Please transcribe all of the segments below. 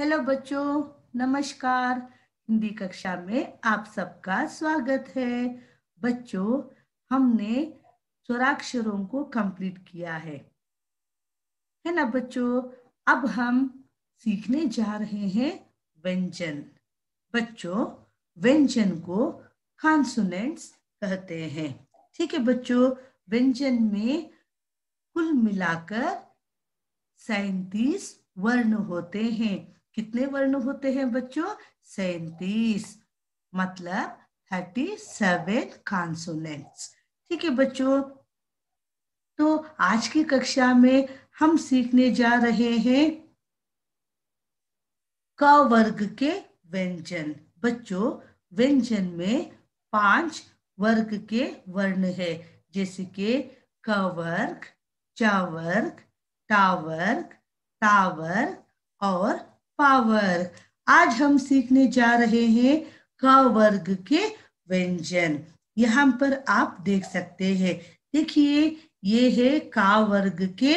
hello बच्चों नमस्कार हिंदी कक्षा में आप सबका स्वागत है बच्चों हमने स्वराक्षरों को कंप्लीट किया है है ना बच्चों अब हम सीखने जा रहे हैं व्यंजन बच्चों व्यंजन को कॉन्सोनेंट्स कहते हैं ठीक है बच्चों व्यंजन में कुल मिलाकर सैतीस वर्ण होते हैं कितने वर्ण होते हैं बच्चों सैतीस मतलब थर्टी सेवन कॉन्सोनेंट्स ठीक है बच्चों तो आज की कक्षा में हम सीखने जा रहे हैं क वर्ग के व्यंजन बच्चों व्यंजन में पांच वर्ग के वर्ण है जैसे कि क वर्ग च वर्ग टा वर्ग और पावर आज हम सीखने जा रहे हैं क वर्ग के व्यंजन यहाँ पर आप देख सकते हैं देखिए ये है का वर्ग के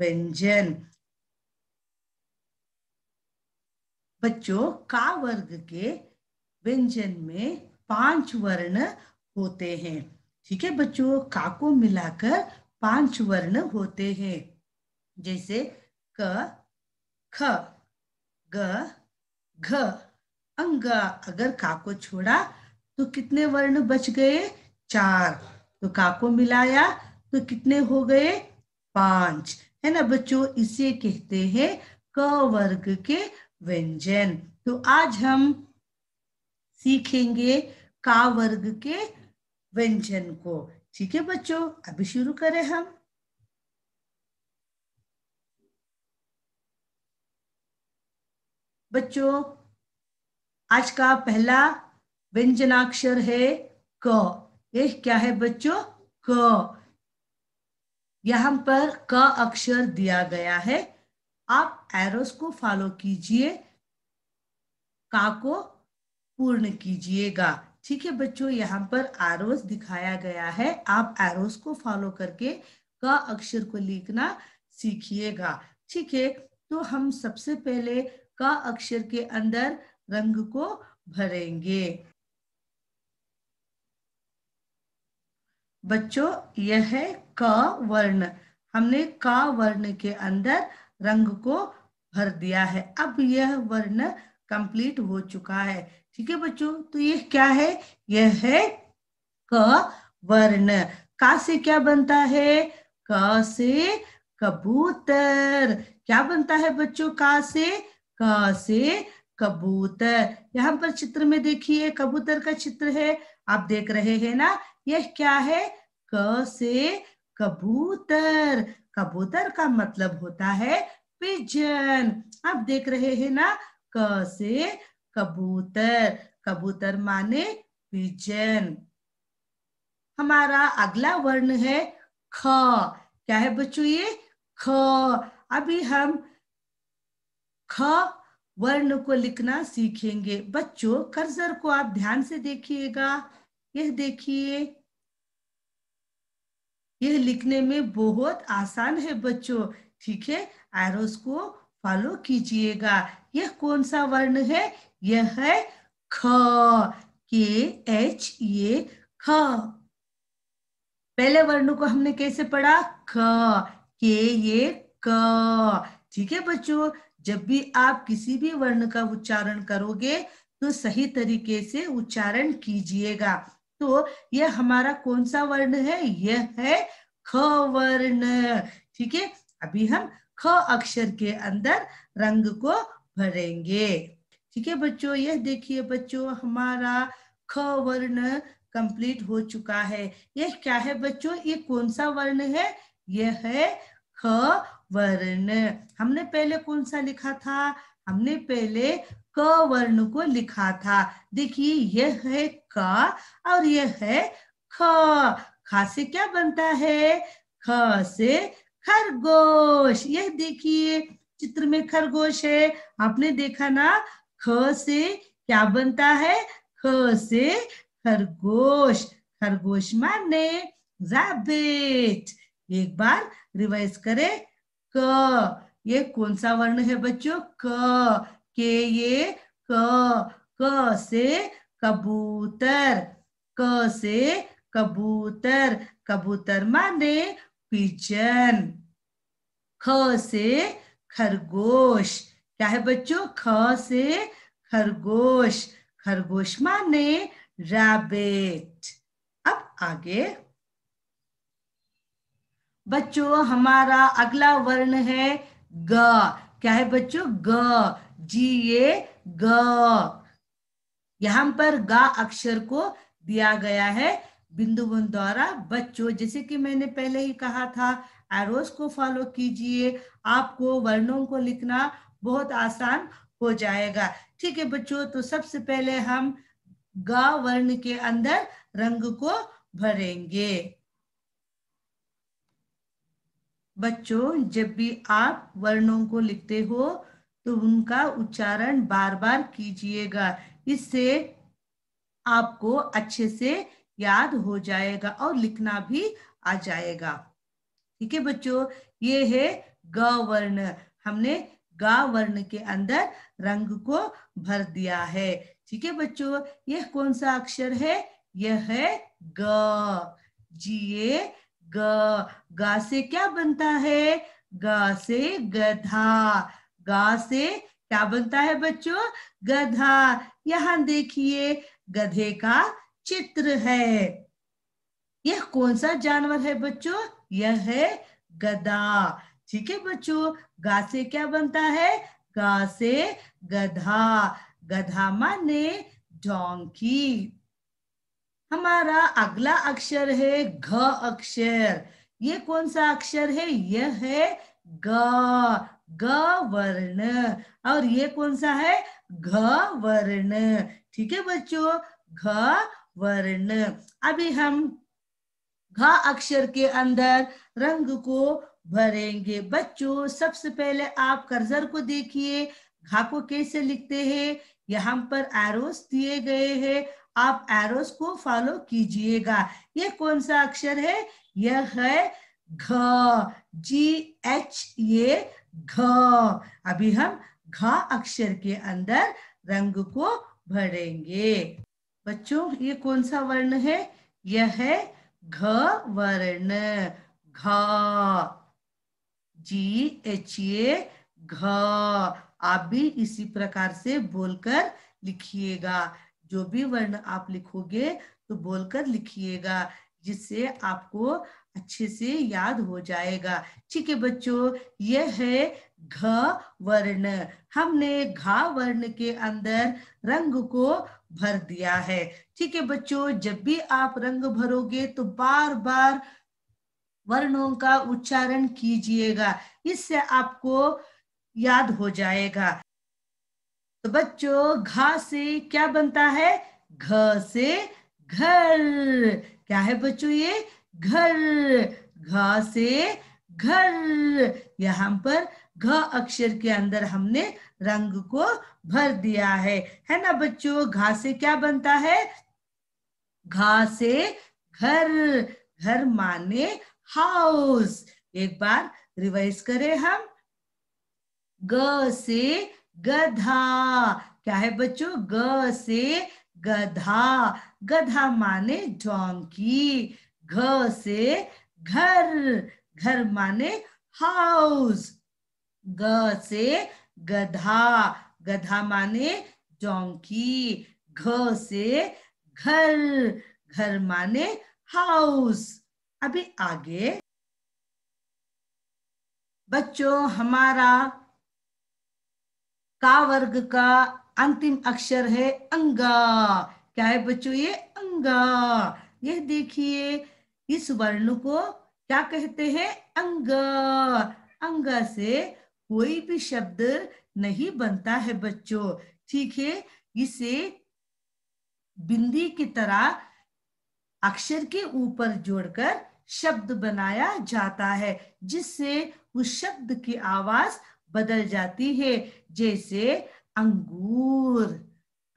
व्यंजन बच्चों का वर्ग के व्यंजन में पांच वर्ण होते हैं ठीक है बच्चों का को मिलाकर पांच वर्ण होते हैं जैसे क ख ग घ अंग अगर का को छोड़ा तो कितने वर्ण बच गए चार तो का को मिलाया तो कितने हो गए पांच है ना बच्चों इसे कहते हैं क वर्ग के व्यंजन तो आज हम सीखेंगे का वर्ग के व्यंजन को ठीक है बच्चों अभी शुरू करें हम बच्चों आज का पहला व्यंजनाक्षर है क ये क्या है बच्चों क यहां पर क अक्षर दिया गया है आप एरोस को फॉलो कीजिए का को पूर्ण कीजिएगा ठीक है बच्चों यहाँ पर एरोस दिखाया गया है आप एरोस को फॉलो करके क अक्षर को लिखना सीखिएगा ठीक है तो हम सबसे पहले क अक्षर के अंदर रंग को भरेंगे बच्चों यह है क वर्ण हमने क वर्ण के अंदर रंग को भर दिया है अब यह वर्ण कंप्लीट हो चुका है ठीक है बच्चों तो यह क्या है यह है क वर्ण का से क्या बनता है क से कबूतर क्या बनता है बच्चों का से क से कबूतर यहाँ पर चित्र में देखिए कबूतर का चित्र है आप देख रहे हैं ना यह क्या है क से कबूतर कबूतर का मतलब होता है पिजन आप देख रहे हैं ना क से कबूतर कबूतर माने पिजन हमारा अगला वर्ण है ख क्या है बच्चों ये ख अभी हम ख वर्ण को लिखना सीखेंगे बच्चों कर्जर को आप ध्यान से देखिएगा यह देखिए यह लिखने में बहुत आसान है बच्चों ठीक है आरोस को फॉलो कीजिएगा यह कौन सा वर्ण है यह है ख के एच ये ख पहले वर्ण को हमने कैसे पढ़ा ख के ये क ठीक है बच्चों जब भी आप किसी भी वर्ण का उच्चारण करोगे तो सही तरीके से उच्चारण कीजिएगा तो यह हमारा कौन सा वर्ण है यह है ख वर्ण ठीक है अभी हम ख अक्षर के अंदर रंग को भरेंगे ठीक है बच्चों यह देखिए बच्चों हमारा ख वर्ण कंप्लीट हो चुका है यह क्या है बच्चों ये कौन सा वर्ण है यह है ख वर्ण हमने पहले कौन सा लिखा था हमने पहले क वर्ण को लिखा था देखिए यह है क और यह है ख खा से क्या बनता है ख से खरगोश यह देखिए चित्र में खरगोश है आपने देखा ना ख से क्या बनता है ख से खरगोश खरगोश माने रैबिट एक बार रिवाइज करें क ये कौन सा वर्ण है बच्चों क के ये क क से कबूतर क से कबूतर कबूतर माने पिजन ख से खरगोश क्या है बच्चों ख से खरगोश खरगोश माने रैबिट अब आगे बच्चों हमारा अगला वर्ण है ग क्या है बच्चों ग जी ए ग यहां पर ग अक्षर को दिया गया है बिंदुवन द्वारा बच्चों जैसे कि मैंने पहले ही कहा था एरोस को फॉलो कीजिए आपको वर्णों को लिखना बहुत आसान हो जाएगा ठीक है बच्चों तो सबसे पहले हम ग वर्ण के अंदर रंग को भरेंगे बच्चों जब भी आप वर्णों को लिखते हो तो उनका उच्चारण बार बार कीजिएगा इससे आपको अच्छे से याद हो जाएगा और लिखना भी आ जाएगा ठीक है बच्चों ये है ग वर्ण हमने ग वर्ण के अंदर रंग को भर दिया है ठीक है बच्चों यह कौन सा अक्षर है यह है ग जी ए ग गा से क्या बनता है गा से गधा गा से क्या बनता है बच्चों गधा यहाँ देखिए गधे का चित्र है यह कौन सा जानवर है बच्चों यह है गधा ठीक है बच्चों गा से क्या बनता है गा से गधा गधा माने डोंकी हमारा अगला अक्षर है घ अक्षर ये कौन सा अक्षर है यह है ग ग वर्ण और ये कौन सा है घ वर्ण ठीक है बच्चों घ वर्ण अभी हम घ अक्षर के अंदर रंग को भरेंगे बच्चों सबसे पहले आप कर्जर को देखिए घा को कैसे लिखते हैं यहाँ पर एरोस दिए गए हैं आप एरोस को फॉलो कीजिएगा ये कौन सा अक्षर है यह है घ जी एच ये घ अभी हम घ अक्षर के अंदर रंग को भरेंगे बच्चों ये कौन सा वर्ण है यह है घ वर्ण घ जी एच ये घ आप भी इसी प्रकार से बोलकर लिखिएगा जो भी वर्ण आप लिखोगे तो बोलकर लिखिएगा जिससे आपको अच्छे से याद हो जाएगा ठीक है बच्चों यह है घ वर्ण हमने घा वर्ण के अंदर रंग को भर दिया है ठीक है बच्चों जब भी आप रंग भरोगे तो बार बार वर्णों का उच्चारण कीजिएगा इससे आपको याद हो जाएगा तो बच्चों घा से क्या बनता है घ से घर क्या है बच्चों ये घर घास से घर यहां पर घ अक्षर के अंदर हमने रंग को भर दिया है है ना बच्चों घा से क्या बनता है घा से घर घर माने हाउस एक बार रिवाइज करें हम ग से गधा क्या है बच्चों ग से गधा गधा माने डोंकी घ से घर घर माने हाउस ग से गधा गधा माने डोंकी घ से घर घर माने हाउस अभी आगे बच्चों हमारा ता वर्ग का अंतिम अक्षर है अंगा क्या है बच्चों ये अंगा यह देखिए इस वर्ण को क्या कहते हैं अंगा अंगा से कोई भी शब्द नहीं बनता है बच्चों ठीक है इसे बिंदी की तरह अक्षर के ऊपर जोड़कर शब्द बनाया जाता है जिससे उस शब्द की आवाज बदल जाती है जैसे अंगूर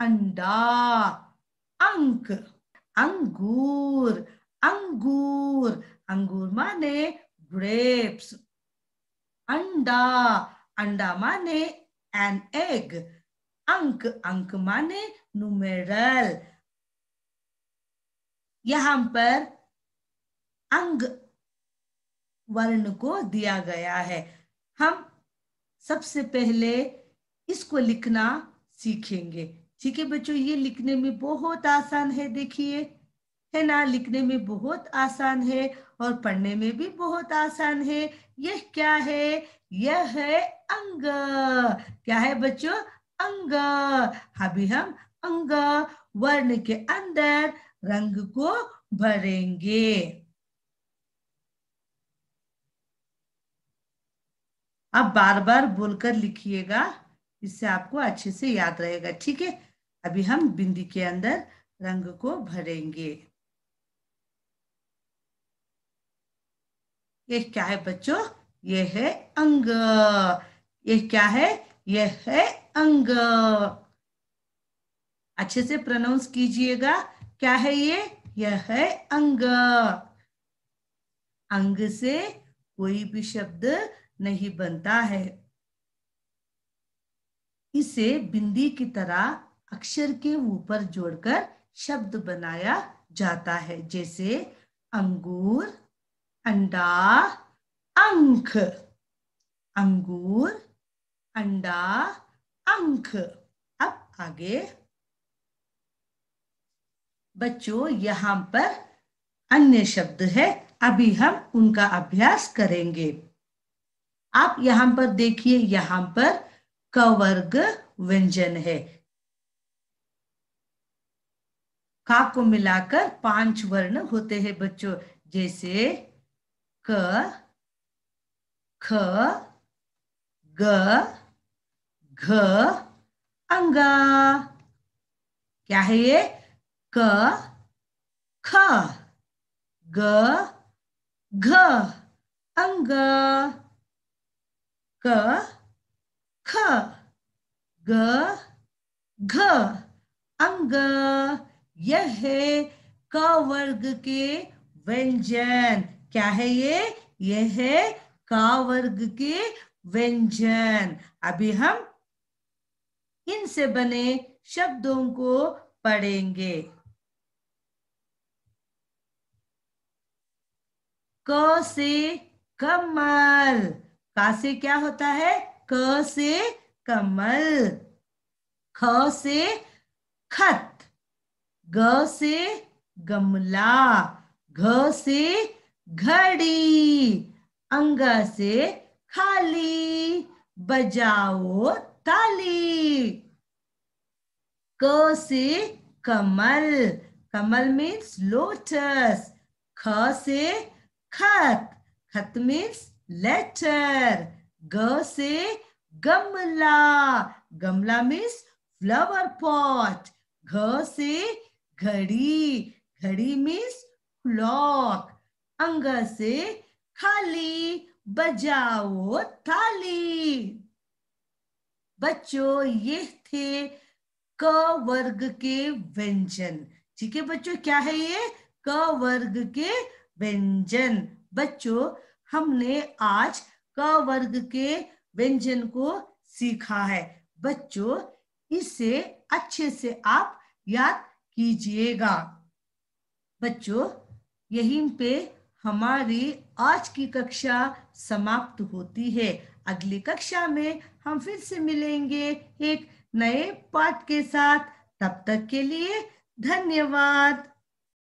अंडा अंक अंगूर अंगूर अंगूर माने ग्रेप्स अंडा अंडा माने एन एग अंक अंक माने नुमेरल यहां पर अंग वर्ण को दिया गया है हम सबसे पहले इसको लिखना सीखेंगे ठीक है बच्चों ये लिखने में बहुत आसान है देखिए है ना लिखने में बहुत आसान है और पढ़ने में भी बहुत आसान है यह क्या है यह है अंग क्या है बच्चों अंग अभी हम अंग वर्ण के अंदर रंग को भरेंगे आप बार बार बोलकर लिखिएगा इससे आपको अच्छे से याद रहेगा ठीक है अभी हम बिंदी के अंदर रंग को भरेंगे ये क्या है बच्चों ये है अंग ये क्या है ये है अंग अच्छे से प्रोनाउंस कीजिएगा क्या है ये यह है अंग अंग से कोई भी शब्द नहीं बनता है इसे बिंदी की तरह अक्षर के ऊपर जोड़कर शब्द बनाया जाता है जैसे अंगूर अंडा अंक अंगूर अंडा अंक अब आगे बच्चों यहाँ पर अन्य शब्द है अभी हम उनका अभ्यास करेंगे आप यहां पर देखिए यहां पर कवर्ग व्यंजन है का को मिलाकर पांच वर्ण होते हैं बच्चों जैसे क ख ग घ अंगा क्या है ये क ख ग घ अंगा क ख ग घ अंग यह क वर्ग के व्यंजन क्या है ये यह है क वर्ग के व्यंजन अभी हम इनसे बने शब्दों को पढ़ेंगे क से कमल का से क्या होता है क से कमल ख से खत ग से गमला घ से घड़ी अंग से खाली बजाओ ताली क से कमल कमल मीन्स लोटस ख से खत खत मीन्स लेटर ग से गमला गमला मीन्स फ्लावर पॉट घ से घड़ी घड़ी मीन्स क्लॉक अंग से खाली बजाओ थाली बच्चों ये थे क वर्ग के व्यंजन ठीक है बच्चों क्या है ये क वर्ग के व्यंजन बच्चों हमने आज क वर्ग के व्यंजन को सीखा है बच्चों इसे अच्छे से आप याद कीजिएगा बच्चों यहीं पे हमारी आज की कक्षा समाप्त होती है अगली कक्षा में हम फिर से मिलेंगे एक नए पाठ के साथ तब तक के लिए धन्यवाद